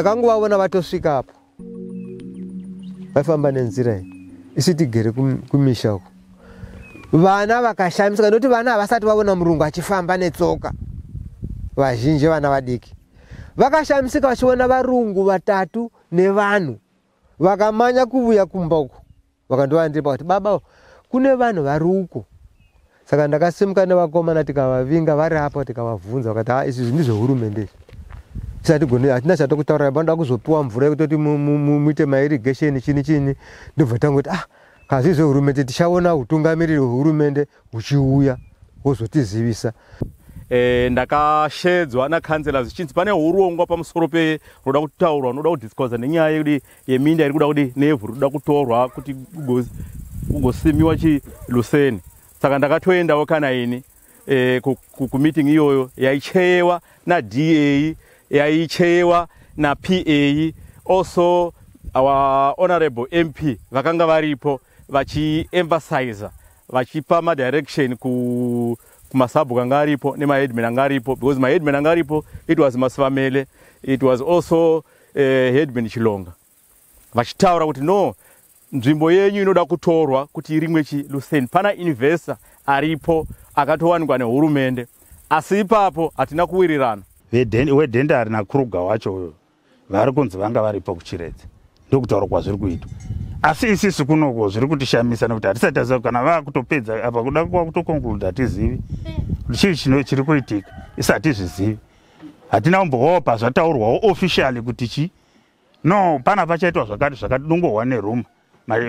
takangovavona vatosvikapo vaifamba nenzira i isi tigere kumisha uku vana vakashamisika nokuti vana havasati vavona murungu achifamba netsoka vazhinji vana vadiki vakashamisika vachiona varungu vatatu nevanhu vakamanya kuvuya kumba uku vakandovandiripa kuti baba kune vanhu vari uko saka ndakasimuka nevakomana tikavavinga vari apa tikavabvunza vakati a izvi zvini zvehurumende izvi tisati gondo hatina chato kutaura panoda kuzopiwa mvura yekutoti muite mairigesheni chini chini ndobva tangu kuti ah kazizo hurumende tichaona utungamiriri hwehurumende huchiuya wozotizivisa e, ndakashedzwa nakanzela zvichinzi pane urongwa pamusoro perunoda kutaurwa unoda kudhiscosa nenyaya yekudi yeminda iri kuda kudi nevhu rinoda kutorwa kuti kugosimiwa chiluseni saka ndakatoendawo kana ini e, kumiting iyoyo yaicheyewa nada yaichewa napa also our honorable mp vakanga varipo vachiemphasiza vachipa madirection ku kumasabhu kanga aripo nemahedman anga aripo because mahedman anga aripo it was masivamele it was also uh, eh, hedman chilonga vachitaura kuti no nzvimbo yenyu inoda kutorwa kuti irimwe chilusen pana investa aripo akatowanikwa nehurumende asi ipapo hatina kuwirirana wedhendari nakruga wacho uyo vari kunzi vanga varipo kuchiredza ndokutaura kwazviri kuitwa asi isisu kunoko zviri kutishamisa nekuti hatisati taziva kana vava kutopedza apa kuda kwakutokonkluda hatizivi kuti chii chino chiri kuitika isi hatizvizivi hatina kumbovawo pazvataurwawo officialy kuti chii no pana pachaitwa zvakati zvakati dongohwa nerumu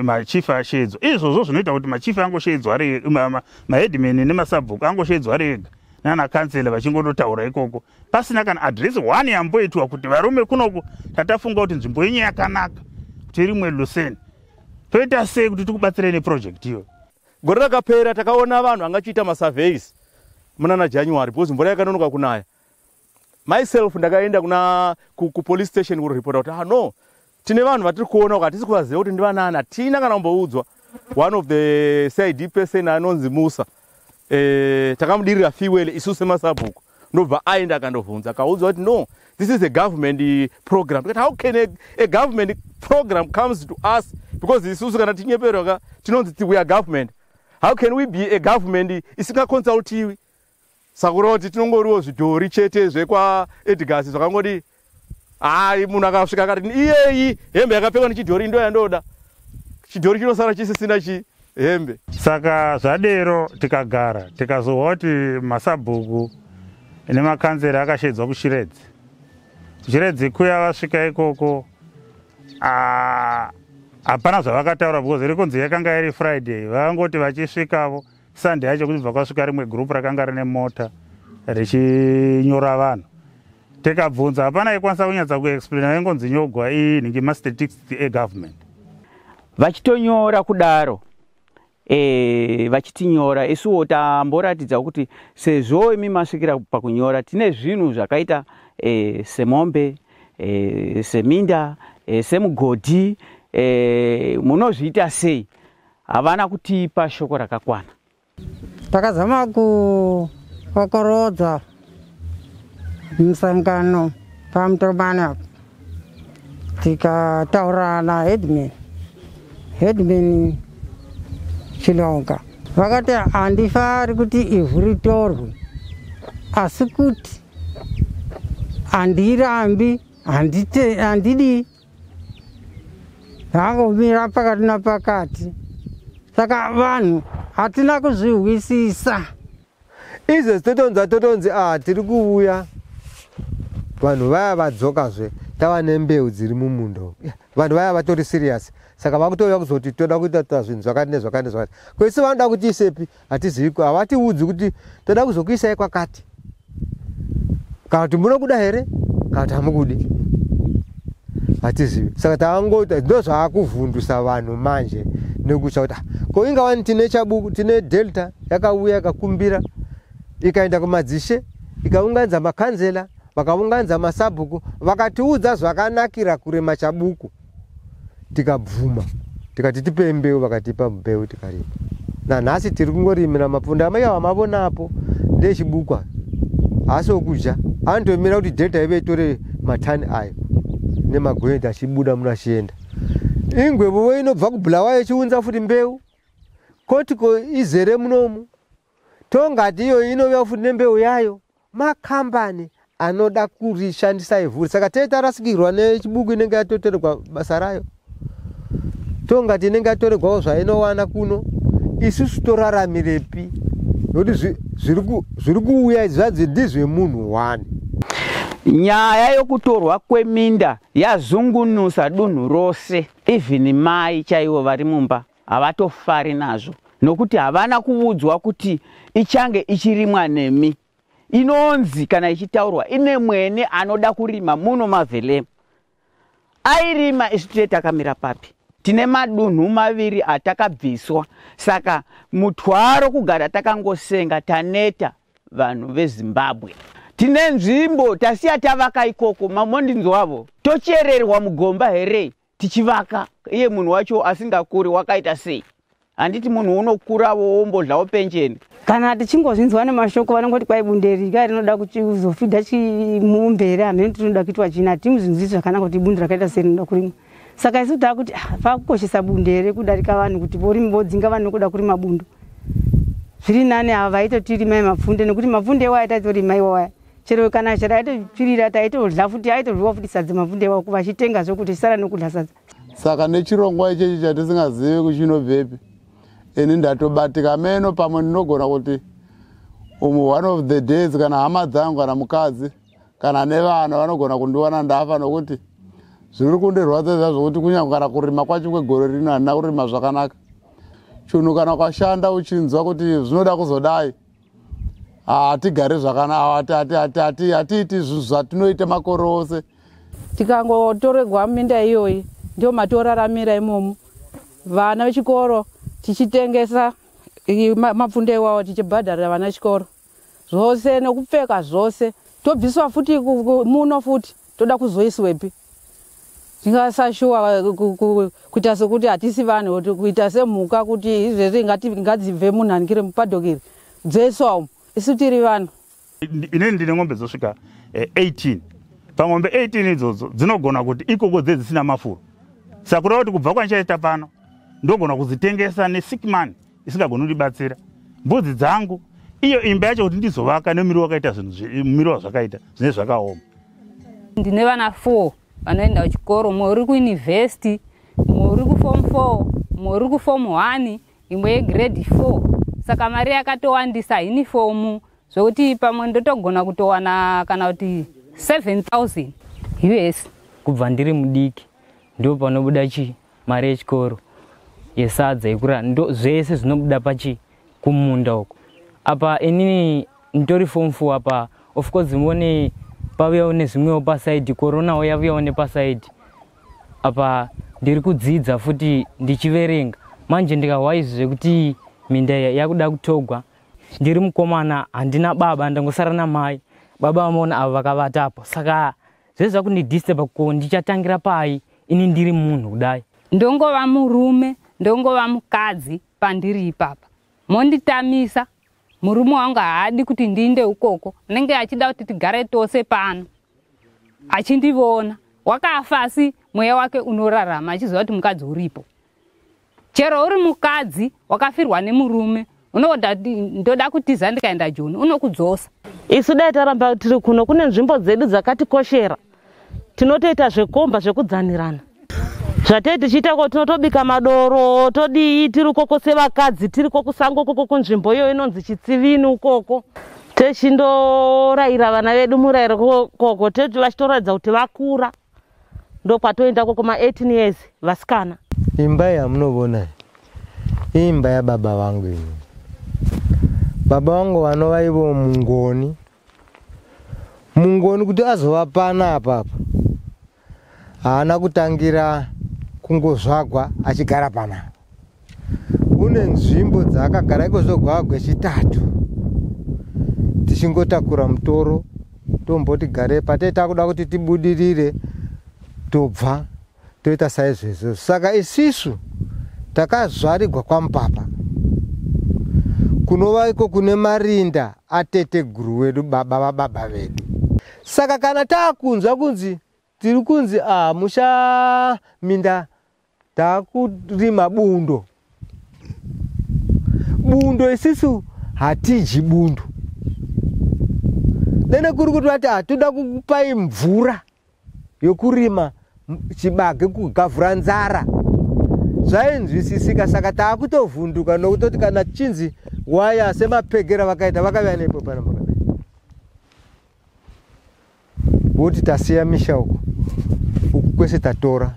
machifu ashedzwa izvozvo zvinoita kuti machifu angoshedzwa rega maedmani nemasabhuku angoshedzwa rega nanakansela vachingondotaura ikoko pasina kana adresi one yamboitwa kuti varume kunoko tatafunga kuti nzvimbo yenyu yakanaka kuti irimwe luseni toita sei kuti tikubatsirei nepurojekti iyoyo gore rakapera takaona vanhu angachiita masurveys muna najanuary because mvura yakanonoka kunaya myself ndakaenda kuna kupolice station kuripota kuti ano ah, tine vanhu vatiri kuona uko hatisi kuvaziva kuti ndivanani hatina kana kumboudzwa one of the cid person anonzi musa e, takamudirira fuel isu semasabhuku ndobva aenda akandobvunza akaudzwa kuti no this is a government program tikati how can a, a government program comes to us because isusu kana tinyeperwaka tinonzi we are government how can we be a government isingakonsultiwi saka kureva kuti tinongoriwo zvidhori chete zvekwaedgas zvakangoti hai munhu akasvika akati iyeyi hembe yakapfekwa nechidhori ndo yandoda chidhori chinosara chisisina chii hembe saka zvadero tikagara tikazova kuti masabhuku nemakanzeri akashedzwa kushiredzi shiredzi kuya vasvika ikoko hapana zvavakataura because iri kunzi yakanga iri friday vavangoti vachisvikavo sunday yacho kuti bva kwasvika rimwe gurupu rakanga rine mota richinyora vanhu tikabvunza hapana aikwanisa kunyatsa kuexplaina vaingonzi nyogwa iyi ningi mastatistics egovernment vachitonyora kudaro e, eh, vachitinyora isuwo tamboratidzawo kuti sezvo imi masvikira pakunyora tine zvinhu zvakaita e, semombe e, seminda e, semugodhi e, munozviita sei havana kutipa shoko rakakwana takazama kukokorodza musangano pamutomana tikataurana headman headman chinonga vakati handifari kuti ivhu ritorwe asi kuti handirambi handidi hangomira pakati napakati saka vanhu hatina kuzvihwisisa izvezvi totonza totonzi ahatiri kuuya vanhu vaya vadzokazve tava nembeu dziri mumundo vanhu vaya vatori siriyasi saka vakutouya kuzoti toda kuitata zvinhu zvakati nezvakati nezvakati kwese vanoda kutiisepi hatizivi havatiudzi kuti toda kuzokuisai kwakati kana kuti munokuda here kana kuti hamukudi hatizivi saka taangoti ndozvaakuvhundusa vanhu manje nekusva kuti ah, ko ingawani tine chabuku tine delta yakauya ikakumbira ikaenda kumadzishe ikaunganidza makanzela vakaunganidza masabhuku vakatiudza zvakanakira kurema chabuku tikabvuma tikati tipe mbeu vakatipa mbeu tikarima nanhasi tiri kungorimira mapfunda amai awa mavonapo ndechibukwa haasi wokudya anotomira kuti dhedha ive itore matani ayo nemagonyeti achibuda muno achienda ingwevowo inobva kubhulawayo ichiunza futi mbeu kotiko izere munomu tongati iyo inovewa futi nembeu yayo makambani anoda kurishandisa ivhuri saka tee tarasikirwa nechibuku inenge yatoterekwa basa rayo tonga tinenge atorerwawo zvainowana kuno isusu toraramirepi nokuti zviri kuuya zvadzi ndizvemunhu wani nyaya yokutorwa kweminda yazungunusa dunhu rose even mai chaivo vari mumba havatofari nazvo nokuti havana kuudzwa kuti ichange ichirimwa nemi inonzi kana ichitaurwa ine mwene anoda kurima muno mavhelemu airima isu tete takamira papi tine madunhu maviri atakabviswa saka mutwaro kugara takangosenga taneta vanhu vezimbabwe tine nzvimbo tasiya tavaka ikoko mamondinzwavo tochererwa mugomba here tichivaka iye munhu wacho asingakuri wakaita sei handiti munhu unokurawo wombodlawo penjeni kana tichingozvinzwa nemashoko vanongoti kwai bunde rika rinoda kuzofidha chimumbe here hamheni tinoda kuitwa chini hatimzvinzwi zvakanaka kuti bunde rakaita sei rinoda kurimwa saka isu kuti vakukoshesa ah, bundo here kudarika vanhu kuti vorimi vodzinga vanhu nokuda kurima bundo zviri nani ava vaitotirimai mafunde nekuti mapfunde iwaya taitorima iwaya chero kana chero aitopfirira taitodya futi aitodyiwa futi sadza mapfunde iwao vachitenga zvokuti chisara nokudya sadza saka nechirongwa ichechi chatisingazivi kuchinobvepi ini ndatobatika meno pamwe ndinogona kuti umu one of the days kana hama dzangu kana mukadzi kana nevana vanogona kundiwana ndafa nokuti zviri kundirwadza za zvokuti kunyakana kurima kwacho kwegore rino handina kurima zvakanaka chinhu kana kwashanda uchinzwa kuti zvinoda kuzodai hatigari zvakanakahatiiti zvinhu zvatinoita makore ose tikangotorerwa minda iyoyi ndio matoraramira imomo vana vechikoro tichitengesa mapfunda iwavo tichibhadharira vana vechikoro zvose nokupfeka zvose tobviswa futi muno futi toda kuzoisiwepi zvingasashuwa kuita sekuti hatisi vanhu kuita semhuka kuti izvezvi ingadzibve munhanikire mupadhokiri dzesawo isi tiri vanhu ineni ndine ngombe dzosvika 18 eh, pangombe 18 idzodzo dzinogona kuti ikoko dze dzisina mafuro saka kureva kuti kubva kwanichaita pano ndogona kudzitengesa nesik mani isingagoni kundibatsira mbudzi dzangu iyo imba yacho kuti ndizovaka nemiriwo wakaita zvinhu miriwa zvakaita zvine zvakaoma ndine vana 4 vanoenda kuchikoro mumwe uri kuyunivhesiti mumwe uri kufomu four mumwe uri kufomu one imwe yegiredhi four saka mari yakatowandisa yunifomu zvokuti pamwe ndotogona kutowana kana kuti seven thousand us kubva ndiri mudiki ndo panobuda chi mari yechikoro yesadza yekura ndo zvese zvinobuda pachi kumunda uku apa inini ndotori fomu four apa of course mone pavuyawo nezvimwewo pasaidi koronawo yavuyawo nepasaidi apa ndiri kudzidza futi ndichiverenga manje ndikahwa izvi zvekuti minda yakuda kutogwa ndiri mukomana handina baba ndangosara namai baba vamaona avo vakavatapo saka zvezva kundidhistaba ko ndichatangira pai ini ndiri munhu kudai ndongova murume ndongova mukadzi pandiri ipapa monditamisa murume wangu haadi kuti ndiinde ukoko anenge achida kuti tigare tose pano achindivona wakafa asi mweya wake unorarama achiziva kuti mukadzi uripo chero uri mukadzi wakafirwa nemurume unoda kuti ndoda kutiza ndikaenda joni unokudzosa isu dai taramba tiri kuno kune nzvimbo dzedu dzakatikoshera tinotoita zvekomba zvekudzanirana zvatei tichiita ko tinotobika madoro todii tiri ukoko sevakadzi tiri ko kusango ukoko kunzvimbo iyoyo inonzi chitsivini ukoko techindorayira vana vedu murayiro koko tei vachitoratidza kuti vakura ndo kwatoenda koko ma18 years vasikana imba iyi hamunoona imba yababa vangu ii baba vangu vanovaivo mungoni mungoni kuti azova pana apapa haana kutangira kungozvagwa achigara panapa kune nzvimbo dzaakagara ikozogwagwe chitatu tichingotakura mutoro tomboti gare patei takuda kuti tibudirire tobva toita saizvozvo saka isisu takazvarigwa kwamupapa kunova iko kune marinda atete guru wedu baba vababa vedu saka kana taakunzwa kunzi tiri kunzi ah mushaminda takurima bundo bundo isisu hatidyi bundo dene kuri kuti vati hatoda kupai mvura yokurima chibage kugavhura nzara zvainzwisisika saka taakutovhunduka nokutoti kana chinzi waya semapegera vakaita vakavya nepo pana woti tasiya mishauko uku kwese tatora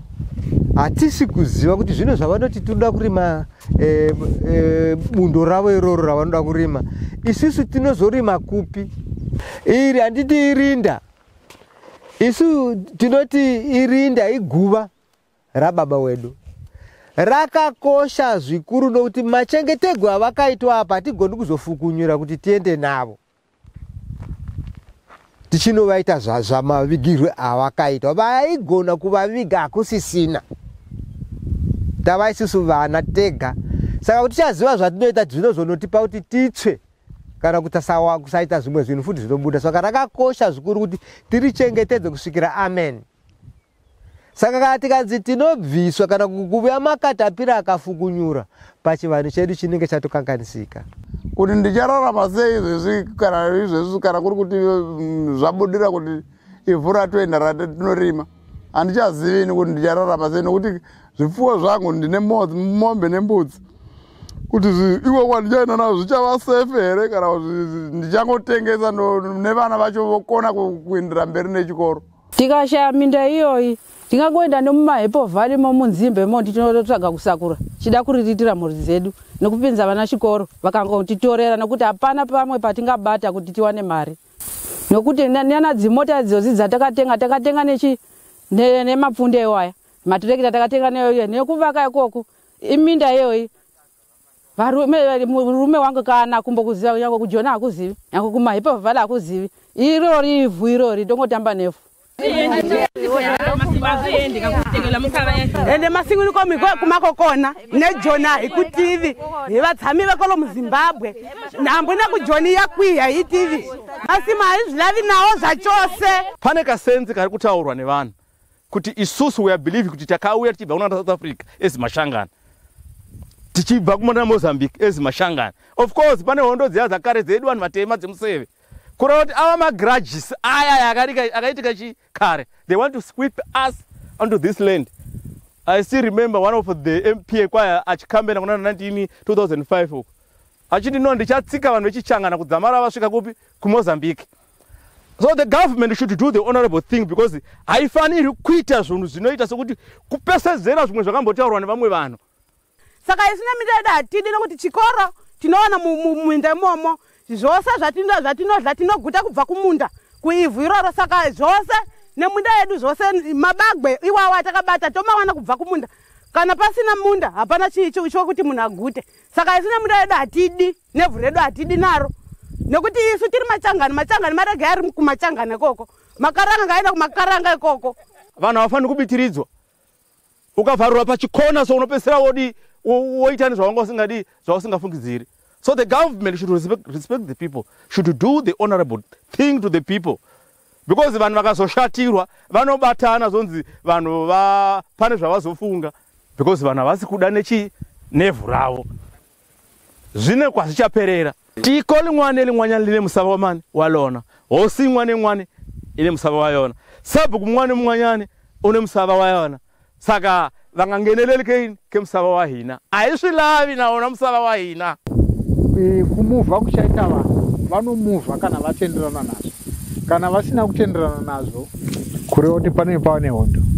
hatisi kuziva kuti zvino zvavanoti tinoda kurima e, e, bundo ravo iroro ravanoda kurima isusu tinozorima kupi iri handiti irinda isu tinoti irinda iguva rababa wedu rakakosha zvikuru nokuti machengetego avakaitwa apa hatigoni kuzofukunyura kuti tiende navo tichinovaita zvamavigirwe avakaitwa vaigona kuvaviga hakusisina tava isusu vana tega saka tichaziva zvatinoita zvino zvonotipa kuti titsve kana kutasaita zvimwe zvinhu futi zvinobuda saka rakakosha zvikuru kuti tirichengetedze kusvikira amen saka kana tikanzi tinobviswa kana kuvuya makatapira akafukunyura pachivanhu chedu chinenge chatokanganisika kuti ndichararama sei izvezvi kana izvezvi kana kuri kuti mm, zvabudira kuti ivhu ratoenda ratinorima handichazivini kuti ndicharararama sei nokuti zvipfuwo zvangu ndine mombe nembudzi kuti iwo kwandichaenda nazvo zvichava sefe here kana ndichangotengesa nevana vacho vokona kuendera mberi nechikoro tikashaya minda iyoyi tingangoenda nemumahepo valimo munzimbemo ndititsvaga kusakura chida kuriritira mhuri dzedu nekupinza vana chikoro vakangotitorera nekuti hapana pamwe patingabata kuti tiwane mari nokuti nana dzimota idzodzi dzatakatenga takatenga nemapfunde iwaya matirekita takatenga neyoiya nekuvaka ikoko iminda iyoyi varumemurume wangu kana kumbokuziva nyange kujona hakuzivi nyange kumahipovhali hakuzivi irori ivhu irori ndongotamba nevhu ende masingwini komikumako kona nejona hikutivi hi vatshami vekolo muzimbabwe hambwi na kujoni ya kwihi hayi tivi masimu hayi zvilavi nawo zvachose pane kasenzi kari kutaurwa nevanhu kuti isusu weabhelivhi kuti takauya tichibva kuna south africa ezi mashangana tichibva kumuna mozambique ezi mashangana of course pane hondo dziya dzakare dzedu vanhu vatema dzemuseve kureva kuti ava magrudges aya akaitika chikare they want to sweep us onto this land i still remember one of the mpa kwaya achikambena kuna 19 2005 uku achiti no ndichatsika vanhu vechichangana kudzamara vasvika kupi kumozambique so the government should do the honorable thing because haifaniri kuita zvinhu zvinoita sekuti kupesedzera zvimwe zvakambotaurwa nevamwe vanhu saka isu nemidedo hatidino kuti chikoro tinowana muminda imomo zvose zvatinodla tinoguta kubva kumunda kuivhu iroro saka zvose nemunda yedu zvose mabagwe iwawo atakabata tomawana kubva kumunda kana pasina munda hapana chokuti munhu agute saka isu nemunda yedu hatidi nevhu redu hatidi naro nekuti isu tiri matsangana matsangana marege ari kumatsangana ikoko makaranga ngaenda kumakaranga ikoko vanhu havafaniri kubitiridzwa ukavharura pachikona so unopedzisira wodi woita nezvawanga usingadii zvausingafungidziri so the government should respect the people should do the honorable thing to the people because vanhu vakazoshatirwa vanobatana zonzi vanhu vapane zvavazofunga because vanhu havasi kuda nechinevhu ravo zwine kwa zwi tsha fhelela tiko lin'wana ni lin'wanyana li le musava wa mani wa lona hosi yin'wana yin'wana i le musava wa yona sabuku mun'wana mun'wanyani u ni musava wa yona saka va nga ngheneleli ke yini ke musava wa hina a hi swi lavi na wona musava wa hina ku muvha ku xayita vanhu va no muvha kana va tendelana nazvo kana va sina ku tendelana nazvo khuriwa kuti pane pane hondo